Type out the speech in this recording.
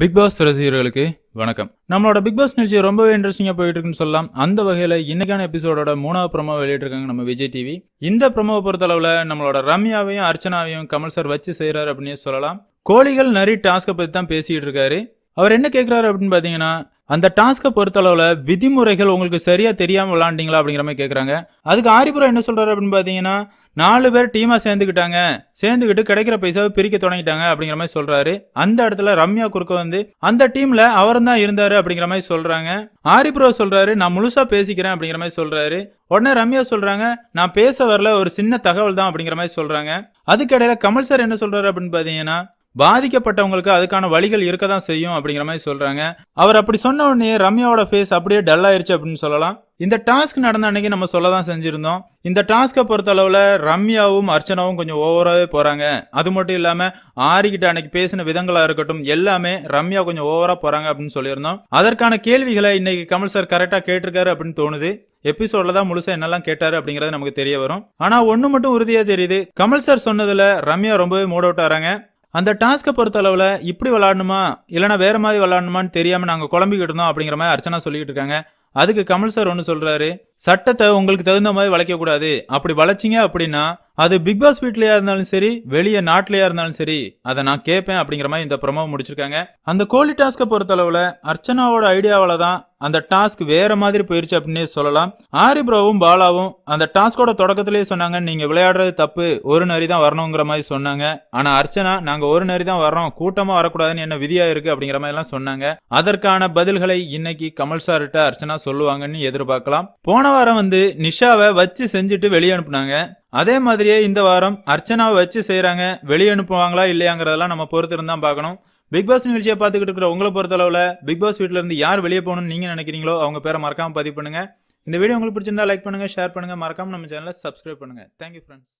big pass ரசிகர்களுக்கு வணக்கம் நம்மளோட பிக் பாஸ் நிகழ்ச்சி ரொம்பவே இன்ட்ரெஸ்டிங்காக போயிட்டு இருக்குன்னு சொல்லலாம் அந்த வகையில் இன்னைக்கான எபிசோடோட மூணாவது ப்ரமோ வெளியிட்டிருக்காங்க நம்ம விஜய் டிவி இந்த ப்ரமோவை பொறுத்தளவில் நம்மளோட ரம்யாவையும் அர்ச்சனாவையும் கமல் சார் வச்சு செய்கிறாரு அப்படின்னு சொல்லலாம் கோழிகள் நிறைய டாஸ்கை பற்றி தான் பேசிகிட்டு இருக்காரு அவர் என்ன கேட்குறாரு அப்படின்னு பார்த்தீங்கன்னா அந்த டாஸ்க்கை பொறுத்தளவில் விதிமுறைகள் உங்களுக்கு சரியாக தெரியாமல் விளாண்டிங்களா அப்படிங்கிற மாதிரி கேட்குறாங்க அதுக்கு ஆரிபுரம் என்ன சொல்கிறாரு அப்படின்னு பார்த்தீங்கன்னா நாலு பேர் டீமாக சேர்ந்துக்கிட்டாங்க சேர்ந்துக்கிட்டு கிடைக்கிற பைசாவை பிரிக்க தொடங்கிட்டாங்க அப்படிங்கிற மாதிரி சொல்றாரு அந்த இடத்துல ரம்யா குறுக்க வந்து அந்த டீம்ல அவர் தான் இருந்தாரு அப்படிங்கிற மாதிரி சொல்றாங்க ஆரிப்ரோ சொல்றாரு நான் முழுசா பேசிக்கிறேன் அப்படிங்கிற மாதிரி சொல்றாரு உடனே ரம்யா சொல்றாங்க நான் பேச வரல ஒரு சின்ன தகவல் தான் அப்படிங்கிற மாதிரி சொல்றாங்க அதுக்கிடையில கமல் சார் என்ன சொல்றாரு அப்படின்னு பாத்தீங்கன்னா பாதிக்கப்பட்டவங்களுக்கு அதுக்கான வழிகள் இருக்க தான் செய்யும் அப்படிங்கிற மாதிரி சொல்றாங்க அவர் அப்படி சொன்ன உடனே ரம்யாவோட ஃபேஸ் அப்படியே டல் ஆயிருச்சு அப்படின்னு சொல்லலாம் இந்த டாஸ்க் நடந்த அன்னைக்கு நம்ம சொல்ல தான் செஞ்சிருந்தோம் இந்த டாஸ்க்கை பொறுத்த அளவுல ரம்யாவும் அர்ச்சனாவும் கொஞ்சம் ஓவராகவே போகிறாங்க அது மட்டும் இல்லாமல் ஆரிக்கிட்ட அன்னைக்கு பேசின விதங்களாக இருக்கட்டும் எல்லாமே ரம்யா கொஞ்சம் ஓவராக போகிறாங்க அப்படின்னு சொல்லியிருந்தோம் அதற்கான கேள்விகளை இன்னைக்கு கமல் சார் கரெக்டாக கேட்டிருக்காரு அப்படின்னு தோணுது எபிசோட்ல தான் முழுசா என்னெல்லாம் கேட்டாரு அப்படிங்கறது நமக்கு தெரிய வரும் ஆனா ஒண்ணு மட்டும் உறுதியா தெரியுது கமல் சார் சொன்னதுல ரம்யா ரொம்பவே மூட் அவுட் ஆறாங்க அந்த டாஸ்க்கை பொறுத்த அளவில் இப்படி விளாடணுமா இல்லைனா வேறு மாதிரி விளாடணுமான்னு தெரியாமல் நாங்கள் குழம்பிக்கிட்டு இருந்தோம் அப்படிங்கிற மாதிரி அர்ச்சனா சொல்லிக்கிட்டு இருக்காங்க அதுக்கு கமல் சார் ஒன்று சொல்றாரு சட்டத்தை உங்களுக்கு தகுந்த மாதிரி வளைக்கக்கூடாது அப்படி வளைச்சிங்க அப்படின்னா அது பிக் பாஸ் வீட்லயா இருந்தாலும் சரி வெளியே நாட்டிலையா இருந்தாலும் சரி அதை நான் கேட்பேன் அப்படிங்கிற மாதிரி இந்த ப்ரொமோ முடிச்சிருக்காங்க அந்த கோலி டாஸ்க்கை பொறுத்தளவுல அர்ச்சனாவோட ஐடியாவில் தான் அந்த டாஸ்க் வேற மாதிரி போயிருச்சு அப்படின்னு சொல்லலாம் ஆரிப்ரோவும் பாலாவும் அந்த டாஸ்கோட தொடக்கத்திலேயே சொன்னாங்க நீங்க விளையாடுறது தப்பு ஒரு நரி தான் வரணுங்கிற மாதிரி சொன்னாங்க ஆனா அர்ச்சனா நாங்க ஒரு நரி தான் வர்றோம் கூட்டமா வரக்கூடாதுன்னு என்ன விதியா இருக்கு அப்படிங்கிற மாதிரி எல்லாம் சொன்னாங்க அதற்கான பதில்களை இன்னைக்கு கமல் சார்கிட்ட அர்ச்சனா சொல்லுவாங்கன்னு எதிர்பார்க்கலாம் போன வாரம் வந்து நிஷாவை வச்சு செஞ்சுட்டு வெளியே அனுப்புனாங்க அதே மாதிரியே இந்த வாரம் அர்ச்சனாவை வச்சு செய்கிறாங்க வெளியே அனுப்புவாங்களா இல்லையாங்கிறதெல்லாம் நம்ம பொறுத்து இருந்தா பார்க்கணும் பிக் பாஸ் நிகழ்ச்சியை பார்த்துக்கிட்டு இருக்கிற உங்களை பொறுத்தளவில் பிக் பாஸ் வீட்டில் இருந்து யார் வெளியே போகணும்னு நீங்கள் நினைக்கிறீங்களோ அவங்க பேரை மறக்காமல் பதிவு பண்ணுங்கள் இந்த வீடியோ உங்களுக்கு பிடிச்சிருந்தா லைக் பண்ணுங்கள் ஷேர் பண்ணுங்கள் மறக்காமல் நம்ம சேனலை சப்ஸ்கிரைப் பண்ணுங்கள் தேங்க்யூ ஃப்ரெண்ட்ஸ்